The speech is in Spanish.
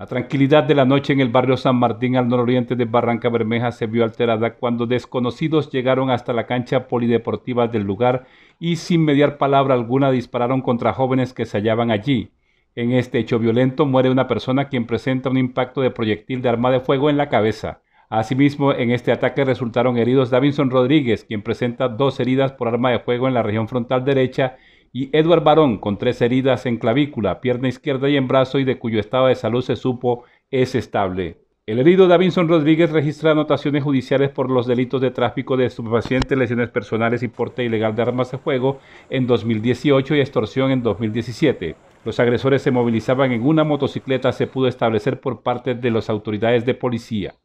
La tranquilidad de la noche en el barrio San Martín al nororiente de Barranca Bermeja se vio alterada cuando desconocidos llegaron hasta la cancha polideportiva del lugar y sin mediar palabra alguna dispararon contra jóvenes que se hallaban allí. En este hecho violento muere una persona quien presenta un impacto de proyectil de arma de fuego en la cabeza. Asimismo, en este ataque resultaron heridos Davinson Rodríguez, quien presenta dos heridas por arma de fuego en la región frontal derecha, y Edward Barón, con tres heridas en clavícula, pierna izquierda y en brazo, y de cuyo estado de salud se supo es estable. El herido Davinson Rodríguez registra anotaciones judiciales por los delitos de tráfico de estupefacientes, lesiones personales y porte ilegal de armas de fuego en 2018 y extorsión en 2017. Los agresores se movilizaban en una motocicleta, se pudo establecer por parte de las autoridades de policía.